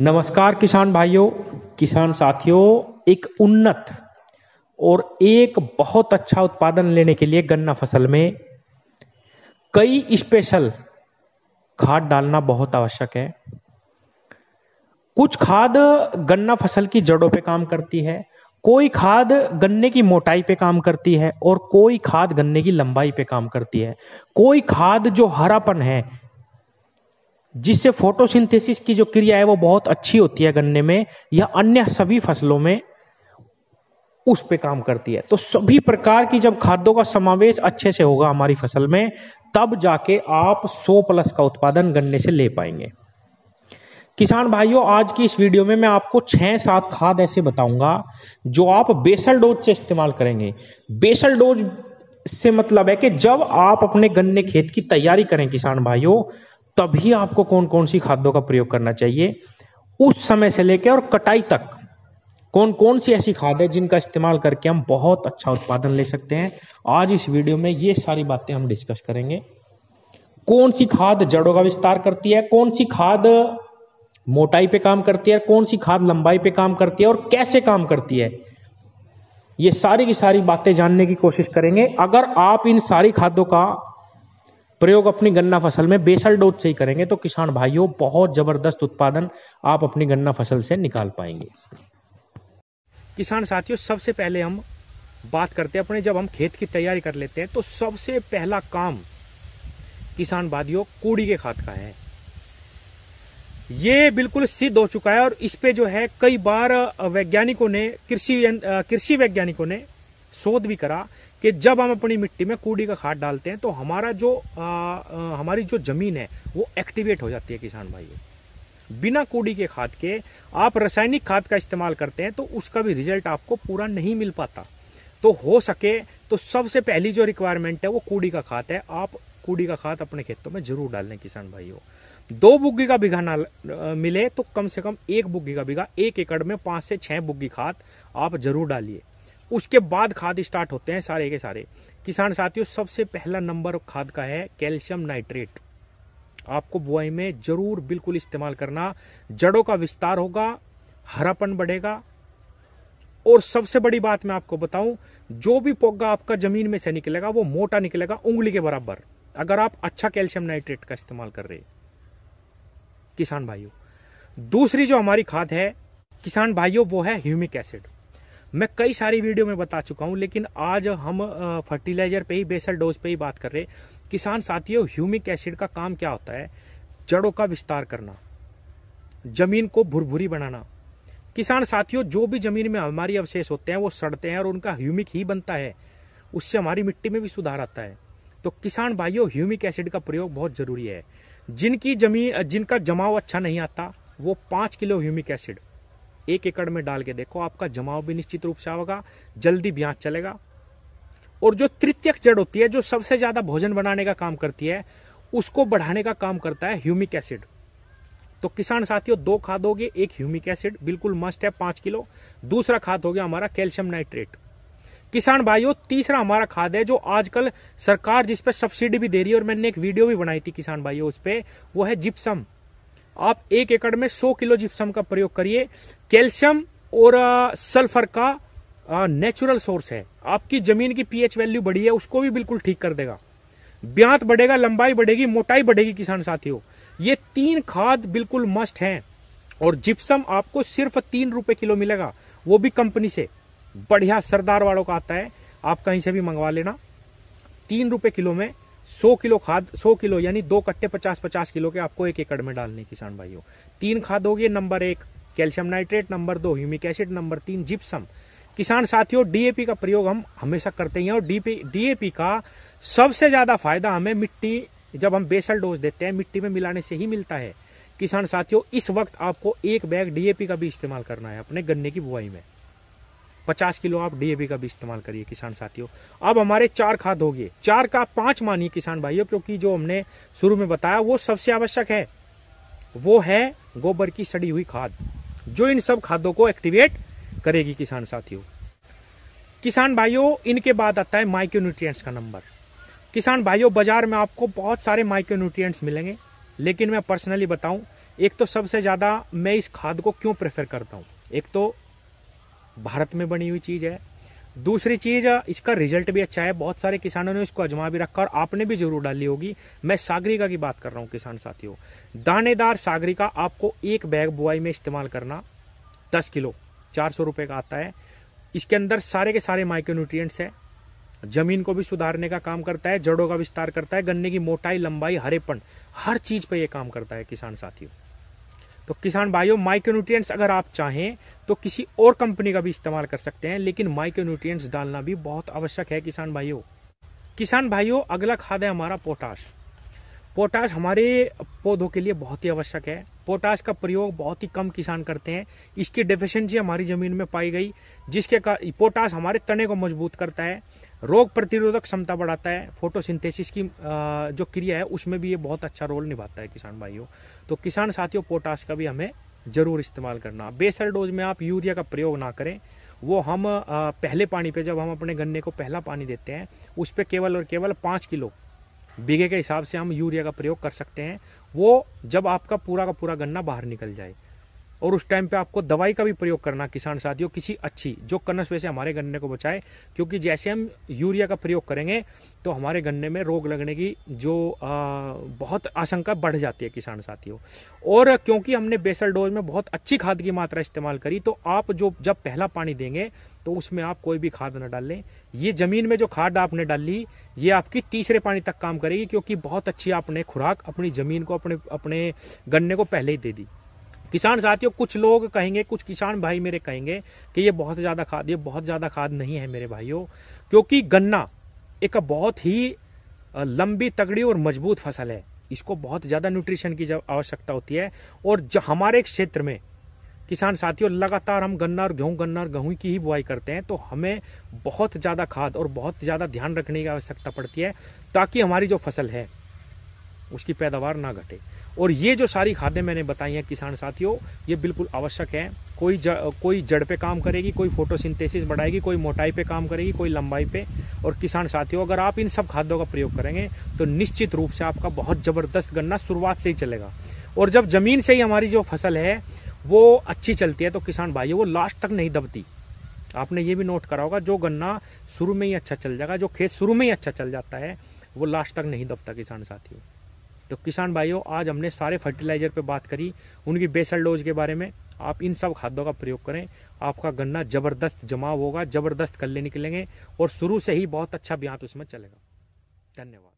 नमस्कार किसान भाइयों किसान साथियों एक उन्नत और एक बहुत अच्छा उत्पादन लेने के लिए गन्ना फसल में कई स्पेशल खाद डालना बहुत आवश्यक है कुछ खाद गन्ना फसल की जड़ों पे काम करती है कोई खाद गन्ने की मोटाई पे काम करती है और कोई खाद गन्ने की लंबाई पे काम करती है कोई खाद जो हरापन है जिससे फोटोसिंथेसिस की जो क्रिया है वो बहुत अच्छी होती है गन्ने में या अन्य सभी फसलों में उस पे काम करती है तो सभी प्रकार की जब खादों का समावेश अच्छे से होगा हमारी फसल में तब जाके आप 100 प्लस का उत्पादन गन्ने से ले पाएंगे किसान भाइयों आज की इस वीडियो में मैं आपको छह सात खाद ऐसे बताऊंगा जो आप बेसल डोज से इस्तेमाल करेंगे बेसल डोज से मतलब है कि जब आप अपने गन्ने खेत की तैयारी करें किसान भाइयों तभी आपको कौन कौन सी खादों का प्रयोग करना चाहिए उस समय से लेकर और कटाई तक कौन कौन सी ऐसी खाद है जिनका इस्तेमाल करके हम बहुत अच्छा उत्पादन ले सकते हैं आज इस वीडियो में ये सारी बातें हम डिस्कस करेंगे कौन सी खाद जड़ों का विस्तार करती है कौन सी खाद मोटाई पे काम करती है कौन सी खाद लंबाई पे काम करती है और कैसे काम करती है ये सारी की सारी बातें जानने की कोशिश करेंगे अगर आप इन सारी खादों का प्रयोग अपनी गन्ना फसल में बेसल डोज से ही करेंगे तो किसान भाइयों बहुत ज़बरदस्त उत्पादन आप अपनी गन्ना फसल से निकाल पाएंगे किसान साथियों सबसे पहले हम बात करते हैं अपने जब हम खेत की तैयारी कर लेते हैं तो सबसे पहला काम किसान वादियों कूड़ी के खाद का है ये बिल्कुल सिद्ध हो चुका है और इस पे जो है कई बार वैज्ञानिकों ने कृषि कृषि वैज्ञानिकों ने शोध भी करा कि जब हम अपनी मिट्टी में कूड़ी का खाद डालते हैं तो हमारा जो आ, आ, हमारी जो ज़मीन है वो एक्टिवेट हो जाती है किसान भाई बिना कूड़ी के खाद के आप रासायनिक खाद का इस्तेमाल करते हैं तो उसका भी रिजल्ट आपको पूरा नहीं मिल पाता तो हो सके तो सबसे पहली जो रिक्वायरमेंट है वो कूड़ी का खाद है आप कूड़ी का खाद अपने खेतों में जरूर डालें किसान भाइयों दो बुग्गी का बीघा ना मिले तो कम से कम एक बुग्गी का बीघा एक एकड़ में पांच से छह बुग्गी खाद आप जरूर डालिए उसके बाद खाद स्टार्ट होते हैं सारे के सारे किसान साथियों सबसे पहला नंबर खाद का है कैल्शियम नाइट्रेट आपको बुआई में जरूर बिल्कुल इस्तेमाल करना जड़ों का विस्तार होगा हरापन बढ़ेगा और सबसे बड़ी बात मैं आपको बताऊं जो भी पोगा आपका जमीन में से निकलेगा वो मोटा निकलेगा उंगली के बराबर अगर आप अच्छा कैल्शियम नाइट्रेट का इस्तेमाल कर रहे किसान भाइयों दूसरी जो हमारी खाद है किसान भाइयों वो है ह्यूमिक एसिड मैं कई सारी वीडियो में बता चुका हूं लेकिन आज हम फर्टिलाइजर पे ही बेसल डोज पे ही बात कर रहे किसान साथियों ह्यूमिक एसिड का काम क्या होता है जड़ों का विस्तार करना जमीन को भुरभुरी बनाना किसान साथियों जो भी जमीन में हमारी अवशेष होते हैं वो सड़ते हैं और उनका ह्यूमिक ही बनता है उससे हमारी मिट्टी में भी सुधार आता है तो किसान भाइयों ह्यूमिक एसिड का प्रयोग बहुत जरूरी है जिनकी जमीन जिनका जमाव अच्छा नहीं आता वो पांच किलो ह्यूमिक एसिड एक एकड़ में डाल के देखो आपका जमाव भी निश्चित रूप से होगा जल्दी ब्याज चलेगा और जो तृतीयक जड़ होती है जो सबसे ज्यादा भोजन बनाने का काम करती है उसको बढ़ाने का काम करता है ह्यूमिक एसिड तो किसान साथियों दो खाद हो गए एक ह्यूमिक एसिड बिल्कुल मस्ट है पांच किलो दूसरा खाद हो गया हमारा कैल्शियम नाइट्रेट किसान भाइयों तीसरा हमारा खाद है जो आजकल सरकार जिस पर सब्सिडी भी दे रही है और मैंने एक वीडियो भी बनाई थी किसान भाइयों उस पर वो है जिप्सम आप एक एकड़ में 100 किलो जिप्सम का प्रयोग करिए कैल्शियम और सल्फर का नेचुरल सोर्स है आपकी जमीन की पीएच वैल्यू बढ़ी है उसको भी बिल्कुल ठीक कर देगा ब्यांत बढ़ेगा लंबाई बढ़ेगी मोटाई बढ़ेगी किसान साथियों ये तीन खाद बिल्कुल मस्ट हैं और जिप्सम आपको सिर्फ तीन रुपए किलो मिलेगा वो भी कंपनी से बढ़िया सरदार वालों का आता है आप कहीं से भी मंगवा लेना तीन रुपए किलो में सौ किलो खाद सौ किलो यानी दो कट्टे पचास पचास किलो के आपको एक एकड़ में डालने किसान भाइयों तीन खाद होगी नंबर एक कैल्शियम नाइट्रेट नंबर दो ह्यूमिक एसिड नंबर तीन जिप्सम किसान साथियों डीएपी का प्रयोग हम हमेशा करते हैं और डीएपी का सबसे ज्यादा फायदा हमें मिट्टी जब हम बेसल डोज देते हैं मिट्टी में मिलाने से ही मिलता है किसान साथियों इस वक्त आपको एक बैग डीएपी का भी इस्तेमाल करना है अपने गन्ने की बुआई में पचास किलो आप डीएपी का भी इस्तेमाल करिए किसान साथियों अब हमारे चार खाद हो गए चार का पांच मानिए किसान भाइयों क्योंकि जो हमने शुरू में बताया वो सबसे आवश्यक है वो है गोबर की सड़ी हुई खाद जो इन सब खादों को एक्टिवेट करेगी किसान साथियों किसान भाइयों इनके बाद आता है माइक्रो न्यूट्रिएंट्स का नंबर किसान भाइयों बाजार में आपको बहुत सारे माइक्रो न्यूट्रिएंट्स मिलेंगे लेकिन मैं पर्सनली बताऊं एक तो सबसे ज़्यादा मैं इस खाद को क्यों प्रेफर करता हूं एक तो भारत में बनी हुई चीज़ है दूसरी चीज इसका रिजल्ट भी अच्छा है बहुत सारे किसानों ने इसको अजमा भी रखा और आपने भी जरूर डाली होगी मैं सागरिका की बात कर रहा हूं किसान साथियों दानेदार सागरिका आपको एक बैग बुआई में इस्तेमाल करना दस किलो चार सौ रुपए का आता है इसके अंदर सारे के सारे माइक्रो न्यूट्रियट्स है जमीन को भी सुधारने का काम करता है जड़ों का विस्तार करता है गन्ने की मोटाई लंबाई हरेपन हर चीज पर यह काम करता है किसान साथियों तो किसान भाइयों माइक्रोन्यूट्रिय अगर आप चाहें तो किसी और कंपनी का भी इस्तेमाल कर सकते हैं लेकिन माइक्रो डालना भी बहुत आवश्यक है किसान भाइयों किसान भाइयों अगला खाद है हमारा पोटाश पोटाश हमारे पौधों के लिए बहुत ही आवश्यक है पोटाश का प्रयोग बहुत ही कम किसान करते हैं इसकी डेफिशिएंसी हमारी ज़मीन में पाई गई जिसके कारण पोटाश हमारे तने को मजबूत करता है रोग प्रतिरोधक क्षमता बढ़ाता है फोटोसिंथेसिस की जो क्रिया है उसमें भी ये बहुत अच्छा रोल निभाता है किसान भाइयों तो किसान साथियों पोटाश का भी हमें ज़रूर इस्तेमाल करना बेसल डोज में आप यूरिया का प्रयोग ना करें वो हम पहले पानी पे जब हम अपने गन्ने को पहला पानी देते हैं उस पर केवल और केवल पाँच किलो बीघे के हिसाब से हम यूरिया का प्रयोग कर सकते हैं वो जब आपका पूरा का पूरा गन्ना बाहर निकल जाए और उस टाइम पे आपको दवाई का भी प्रयोग करना किसान साथियों किसी अच्छी जो कनस वैसे हमारे गन्ने को बचाए क्योंकि जैसे हम यूरिया का प्रयोग करेंगे तो हमारे गन्ने में रोग लगने की जो आ, बहुत आशंका बढ़ जाती है किसान साथियों और क्योंकि हमने बेसल डोज में बहुत अच्छी खाद की मात्रा इस्तेमाल करी तो आप जो जब पहला पानी देंगे तो उसमें आप कोई भी खाद ना डालें ये ज़मीन में जो खाद आपने डाल ली ये आपकी तीसरे पानी तक काम करेगी क्योंकि बहुत अच्छी आपने खुराक अपनी ज़मीन को अपने अपने गन्ने को पहले ही दे दी किसान साथियों कुछ लोग कहेंगे कुछ किसान भाई मेरे कहेंगे कि ये बहुत ज़्यादा खाद ये बहुत ज़्यादा खाद नहीं है मेरे भाइयों क्योंकि गन्ना एक बहुत ही लंबी तगड़ी और मजबूत फसल है इसको बहुत ज़्यादा न्यूट्रिशन की आवश्यकता होती है और हमारे क्षेत्र में किसान साथियों लगातार हम गन्ना और गेहूं गन्ना और गेहूं की ही बुआई करते हैं तो हमें बहुत ज़्यादा खाद और बहुत ज़्यादा ध्यान रखने की आवश्यकता पड़ती है ताकि हमारी जो फसल है उसकी पैदावार ना घटे और ये जो सारी खादें मैंने बताई हैं किसान साथियों ये बिल्कुल आवश्यक है कोई ज, कोई जड़ पे काम करेगी कोई फोटोसिंथेसिस बढ़ाएगी कोई मोटाई पे काम करेगी कोई लंबाई पे और किसान साथियों अगर आप इन सब खादों का प्रयोग करेंगे तो निश्चित रूप से आपका बहुत ज़बरदस्त गन्ना शुरुआत से ही चलेगा और जब ज़मीन से ही हमारी जो फसल है वो अच्छी चलती है तो किसान भाइयों वो लास्ट तक नहीं दबती आपने ये भी नोट करा होगा जो गन्ना शुरू में ही अच्छा चल जाएगा जो खेत शुरू में ही अच्छा चल जाता है वो लास्ट तक नहीं दबता किसान साथियों तो किसान भाइयों आज हमने सारे फर्टिलाइजर पे बात करी उनकी बेसल डोज के बारे में आप इन सब खादों का प्रयोग करें आपका गन्ना जबरदस्त जमाव होगा जबरदस्त कल्ले निकलेंगे और शुरू से ही बहुत अच्छा ब्यांत उसमें चलेगा धन्यवाद